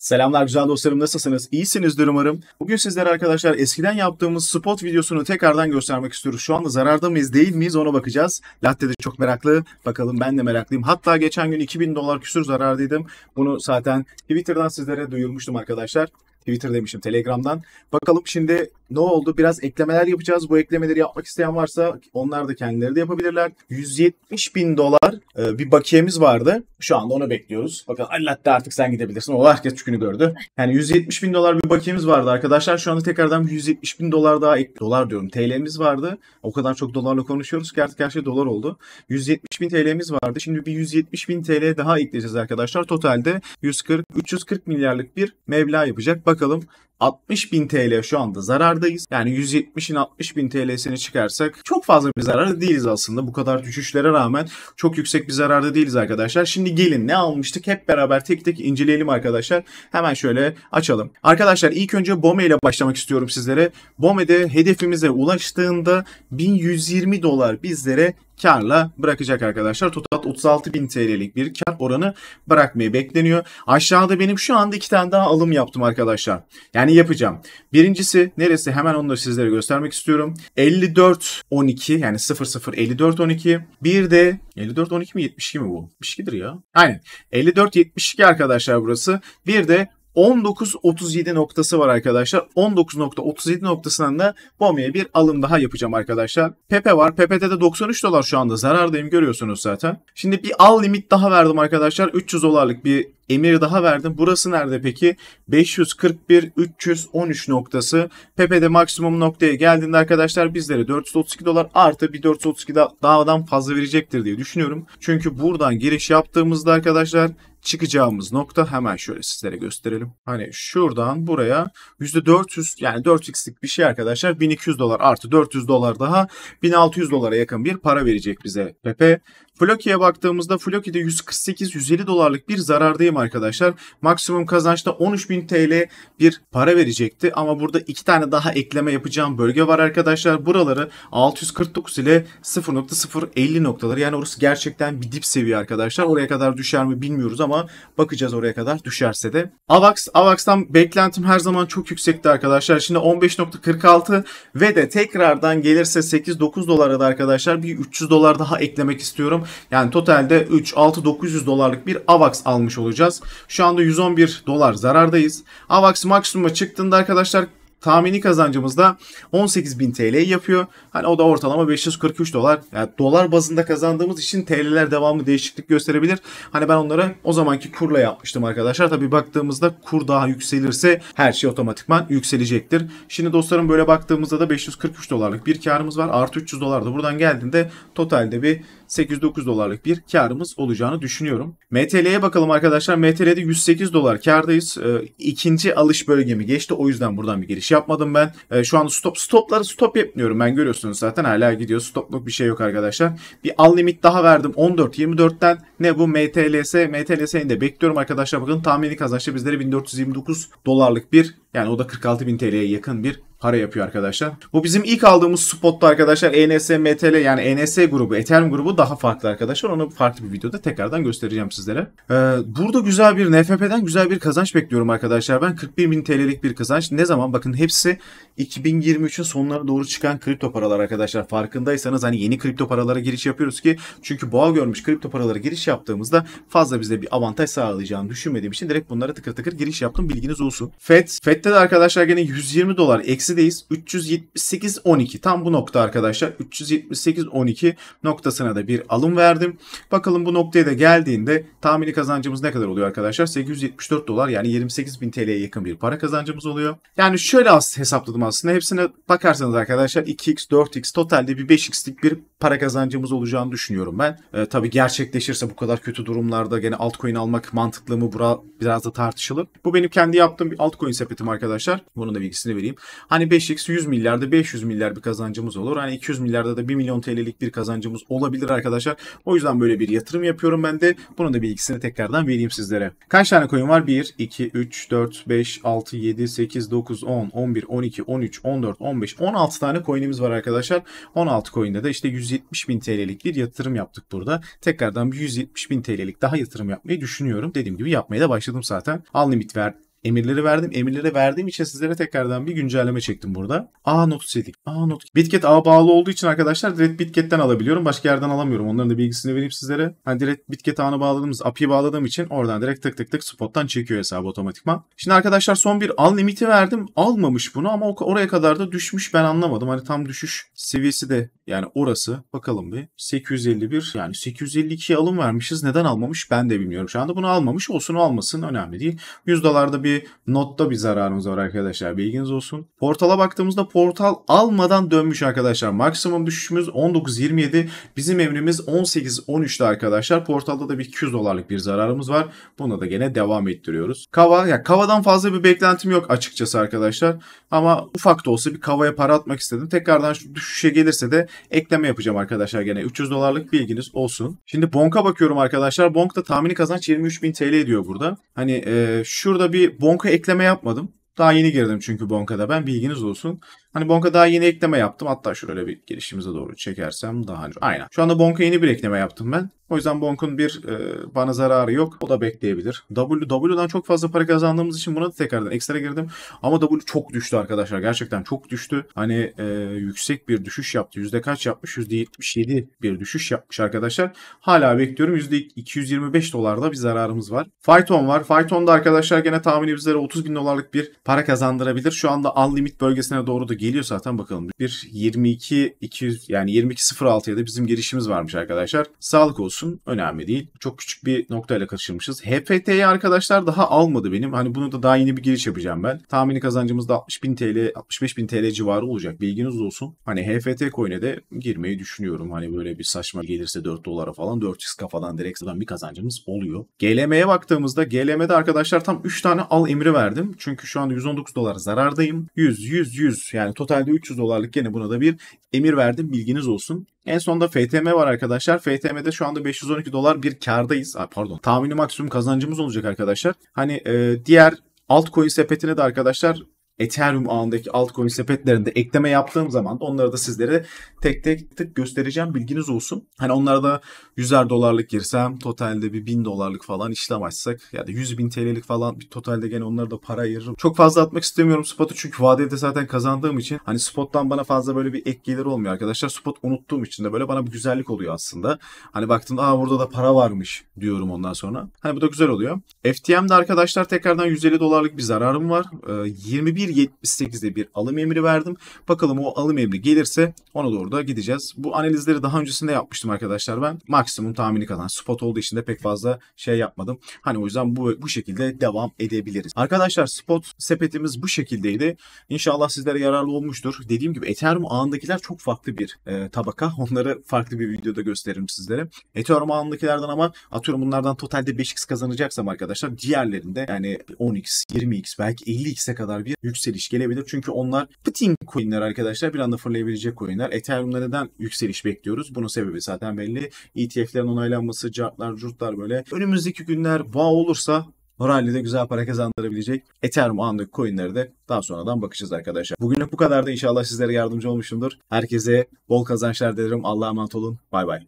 Selamlar güzel dostlarım nasılsınız? İyisinizdir umarım. Bugün sizlere arkadaşlar eskiden yaptığımız spot videosunu tekrardan göstermek istiyoruz. Şu anda zararda mıyız değil miyiz ona bakacağız. Latte de çok meraklı. Bakalım ben de meraklıyım. Hatta geçen gün 2000 dolar küsur zarardaydım. Bunu zaten Twitter'dan sizlere duyurmuştum arkadaşlar. Twitter demişim Telegram'dan. Bakalım şimdi ne oldu? Biraz eklemeler yapacağız. Bu eklemeleri yapmak isteyen varsa onlar da kendileri de yapabilirler. 170 bin dolar e, bir bakiyemiz vardı. Şu anda onu bekliyoruz. Bakın Allah'ta artık sen gidebilirsin. O herkes çünkü gördü. Yani 170 bin dolar bir bakiyemiz vardı arkadaşlar. Şu anda tekrardan 170 bin dolar daha ek dolar diyorum. TL'miz vardı. O kadar çok dolarla konuşuyoruz ki artık her şey dolar oldu. 170 bin TL'miz vardı. Şimdi bir 170 bin TL daha ekleyeceğiz arkadaşlar. Totalde 140 340 milyarlık bir meblağ yapacak. Bakalım 60 bin TL şu anda zarardayız. Yani 170'in 60 bin TL'sini çıkarsak çok fazla bir zararda değiliz aslında. Bu kadar düşüşlere rağmen çok yüksek bir zararda değiliz arkadaşlar. Şimdi gelin ne almıştık hep beraber tek tek inceleyelim arkadaşlar. Hemen şöyle açalım. Arkadaşlar ilk önce BOME ile başlamak istiyorum sizlere. BOME'de hedefimize ulaştığında 1120 dolar bizlere karla bırakacak arkadaşlar. Total 36 bin TL'lik bir kar oranı bırakmayı bekleniyor. Aşağıda benim şu anda iki tane daha alım yaptım arkadaşlar. Yani yani yapacağım. Birincisi neresi hemen onu da sizlere göstermek istiyorum. 54 12 yani 00 54 12 bir de 54 12 mi 72 mi bu? 72'dir ya. Aynen. 54 72 arkadaşlar burası. Bir de 19.37 noktası var arkadaşlar. 19.37 noktasından da Bomi'ye bir alım daha yapacağım arkadaşlar. Pepe var. Pepe'de de 93 dolar şu anda. Zarardayım görüyorsunuz zaten. Şimdi bir al limit daha verdim arkadaşlar. 300 dolarlık bir emir daha verdim. Burası nerede peki? 541 313 noktası. Pepe'de maksimum noktaya geldiğinde arkadaşlar bizlere 432 dolar artı bir 432 dağdan fazla verecektir diye düşünüyorum. Çünkü buradan giriş yaptığımızda arkadaşlar çıkacağımız nokta hemen şöyle sizlere gösterelim. Hani şuradan buraya %400 yani 4x'lik bir şey arkadaşlar 1200 dolar artı 400 dolar daha 1600 dolara yakın bir para verecek bize Pepe. Floki'ye baktığımızda Floki'de 148-150 dolarlık bir zarardayım arkadaşlar. Maksimum kazançta 13.000 TL bir para verecekti ama burada iki tane daha ekleme yapacağım bölge var arkadaşlar. Buraları 649 ile 0.050 noktaları yani orası gerçekten bir dip seviye arkadaşlar. Oraya kadar düşer mi bilmiyoruz ama bakacağız oraya kadar düşerse de. AVAX, AVAX'tan beklentim her zaman çok yüksekti arkadaşlar. Şimdi 15.46 ve de tekrardan gelirse 8-9 dolara da arkadaşlar bir 300 dolar daha eklemek istiyorum. Yani totalde 3, 6, 900 dolarlık bir AVAX almış olacağız. Şu anda 111 dolar zarardayız. AVAX maksimuma çıktığında arkadaşlar tahmini kazancımız da 18.000 TL yapıyor. Hani o da ortalama 543 dolar. Yani dolar bazında kazandığımız için TL'ler devamlı değişiklik gösterebilir. Hani ben onları o zamanki kurla yapmıştım arkadaşlar. Tabi baktığımızda kur daha yükselirse her şey otomatikman yükselecektir. Şimdi dostlarım böyle baktığımızda da 543 dolarlık bir karımız var. Artı 300 dolar da buradan geldiğinde totalde bir 8-9 dolarlık bir karımız olacağını düşünüyorum. MTL'ye bakalım arkadaşlar. MTL'de 108 dolar kardayız. E, ee, ikinci alış bölgemi geçti. O yüzden buradan bir giriş yapmadım ben. E, şu an stop stopları stop yapmıyorum. Ben görüyorsunuz zaten hala gidiyor. Stopluk bir şey yok arkadaşlar. Bir al limit daha verdim 14-24'ten. Ne bu MTLS? MTLS'ni de bekliyorum arkadaşlar. Bakın tahmini kazançta bizlere 1429 dolarlık bir yani o da 46.000 TL'ye yakın bir para yapıyor arkadaşlar. Bu bizim ilk aldığımız spotta arkadaşlar ENS, MTL yani ENS grubu, Ethereum grubu daha farklı arkadaşlar. Onu farklı bir videoda tekrardan göstereceğim sizlere. Ee, burada güzel bir NFP'den güzel bir kazanç bekliyorum arkadaşlar. Ben 41.000 TL'lik bir kazanç. Ne zaman? Bakın hepsi 2023'ün sonlarına doğru çıkan kripto paralar arkadaşlar. Farkındaysanız hani yeni kripto paralara giriş yapıyoruz ki çünkü boğa görmüş kripto paralara giriş yaptığımızda fazla bize bir avantaj sağlayacağını düşünmediğim için direkt bunlara tıkır tıkır giriş yaptım. Bilginiz olsun. FED, FED'de de arkadaşlar gene 120 dolar eksi eksideyiz. 378 12 tam bu nokta arkadaşlar. 378 12 noktasına da bir alım verdim. Bakalım bu noktaya da geldiğinde tahmini kazancımız ne kadar oluyor arkadaşlar? 874 dolar yani 28 bin TL'ye yakın bir para kazancımız oluyor. Yani şöyle az hesapladım aslında. Hepsine bakarsanız arkadaşlar 2x 4x totalde bir 5x'lik bir para kazancımız olacağını düşünüyorum ben. E, tabii gerçekleşirse bu kadar kötü durumlarda gene altcoin almak mantıklı mı bura biraz da tartışılır. Bu benim kendi yaptığım bir altcoin sepetim arkadaşlar. Bunun da bilgisini vereyim. Hani Hani 5x 100 milyarda 500 milyar bir kazancımız olur. Hani 200 milyarda da 1 milyon TL'lik bir kazancımız olabilir arkadaşlar. O yüzden böyle bir yatırım yapıyorum ben de. Bunun da bilgisini tekrardan vereyim sizlere. Kaç tane coin var? 1, 2, 3, 4, 5, 6, 7, 8, 9, 10, 11, 12, 13, 14, 15, 16 tane coinimiz var arkadaşlar. 16 coin'de de işte 170 bin TL'lik bir yatırım yaptık burada. Tekrardan bir 170 bin TL'lik daha yatırım yapmayı düşünüyorum. Dediğim gibi yapmaya da başladım zaten. Al limit ver emirleri verdim. Emirleri verdiğim için sizlere tekrardan bir güncelleme çektim burada. A not sedik. A not. Bitget A bağlı olduğu için arkadaşlar direkt Bitget'ten alabiliyorum. Başka yerden alamıyorum. Onların da bilgisini vereyim sizlere. Hani direkt Bitget A'nı bağladığımız API'yi bağladığım için oradan direkt tık tık tık spot'tan çekiyor hesabı otomatikman. Şimdi arkadaşlar son bir al limiti verdim. Almamış bunu ama oraya kadar da düşmüş ben anlamadım. Hani tam düşüş seviyesi de yani orası bakalım bir 851 yani 852'ye alım vermişiz. Neden almamış ben de bilmiyorum. Şu anda bunu almamış olsun almasın önemli değil. 100 dolarda bir bir notta bir zararımız var arkadaşlar. Bilginiz olsun. Portala baktığımızda portal almadan dönmüş arkadaşlar. Maksimum düşüşümüz 19.27. Bizim emrimiz 18.13'te arkadaşlar. Portalda da bir 200 dolarlık bir zararımız var. Buna da gene devam ettiriyoruz. Kava, ya kavadan fazla bir beklentim yok açıkçası arkadaşlar. Ama ufak da olsa bir kavaya para atmak istedim. Tekrardan şu düşüşe gelirse de ekleme yapacağım arkadaşlar gene. 300 dolarlık bilginiz olsun. Şimdi Bonk'a bakıyorum arkadaşlar. Bonk'ta tahmini kazanç 23.000 TL ediyor burada. Hani e, şurada bir Bonk'a ekleme yapmadım. Daha yeni girdim çünkü Bonka'da ben bilginiz olsun. Hani Bonka daha yeni ekleme yaptım. Hatta şöyle bir girişimize doğru çekersem daha önce. Aynen. Şu anda Bonka yeni bir ekleme yaptım ben. O yüzden Bonk'un bir e, bana zararı yok. O da bekleyebilir. W, W'dan çok fazla para kazandığımız için buna da tekrardan ekstra girdim. Ama W çok düştü arkadaşlar. Gerçekten çok düştü. Hani e, yüksek bir düşüş yaptı. Yüzde kaç yapmış? Yüzde 77 bir düşüş yapmış arkadaşlar. Hala bekliyorum. Yüzde 225 dolarda bir zararımız var. Fyton var. Python'da arkadaşlar gene tahmini bizlere 30 bin dolarlık bir para kazandırabilir. Şu anda al limit bölgesine doğru da geliyor zaten bakalım. Bir 22 200 yani 22.06'ya da bizim girişimiz varmış arkadaşlar. Sağlık olsun önemli değil. Çok küçük bir noktayla kaçırmışız. HPT'yi arkadaşlar daha almadı benim. Hani bunu da daha yeni bir giriş yapacağım ben. Tahmini kazancımız da 60.000 TL 65.000 TL civarı olacak. Bilginiz olsun. Hani HFT coin'e de girmeyi düşünüyorum. Hani böyle bir saçma gelirse 4 dolara falan 400 kafadan direkt zaten bir kazancımız oluyor. GLM'ye baktığımızda GLM'de arkadaşlar tam 3 tane al emri verdim. Çünkü şu anda 119 dolar zarardayım. 100 100 100 yani yani totalde 300 dolarlık gene buna da bir emir verdim bilginiz olsun. En sonda FTM var arkadaşlar. FTM'de şu anda 512 dolar bir kardayız. Ay pardon tahmini maksimum kazancımız olacak arkadaşlar. Hani e, diğer altcoin sepetine de arkadaşlar Ethereum ağındaki altcoin sepetlerinde ekleme yaptığım zaman da onları da sizlere tek tek tık göstereceğim bilginiz olsun. Hani onlara da 100'er dolarlık girsem totalde bir 1000 dolarlık falan işlem açsak ya yani da 100 bin TL'lik falan bir totalde gene onlara da para ayırırım. Çok fazla atmak istemiyorum spotu çünkü vadeli de zaten kazandığım için hani spottan bana fazla böyle bir ek gelir olmuyor arkadaşlar. Spot unuttuğum için de böyle bana bir güzellik oluyor aslında. Hani baktım aa burada da para varmış diyorum ondan sonra. Hani bu da güzel oluyor. FTM'de arkadaşlar tekrardan 150 dolarlık bir zararım var. Ee, 21 1.78'de bir alım emri verdim. Bakalım o alım emri gelirse ona doğru da gideceğiz. Bu analizleri daha öncesinde yapmıştım arkadaşlar ben. Maksimum tahmini kadar Spot olduğu için de pek fazla şey yapmadım. Hani o yüzden bu, bu şekilde devam edebiliriz. Arkadaşlar spot sepetimiz bu şekildeydi. İnşallah sizlere yararlı olmuştur. Dediğim gibi Ethereum ağındakiler çok farklı bir e, tabaka. Onları farklı bir videoda gösteririm sizlere. Ethereum ağındakilerden ama atıyorum bunlardan totalde 5x kazanacaksam arkadaşlar diğerlerinde yani 10x, 20x belki 50x'e kadar bir yüksek yükseliş gelebilir. Çünkü onlar pıting coinler arkadaşlar. Bir anda fırlayabilecek coinler. Ethereum'da neden yükseliş bekliyoruz? Bunun sebebi zaten belli. ETF'lerin onaylanması, cartlar, curtlar böyle. Önümüzdeki günler wow olursa Moralli güzel para kazandırabilecek Ethereum anlık coinleri de daha sonradan bakacağız arkadaşlar. Bugünlük bu kadar da inşallah sizlere yardımcı olmuşumdur. Herkese bol kazançlar dilerim. Allah'a emanet olun. Bay bay.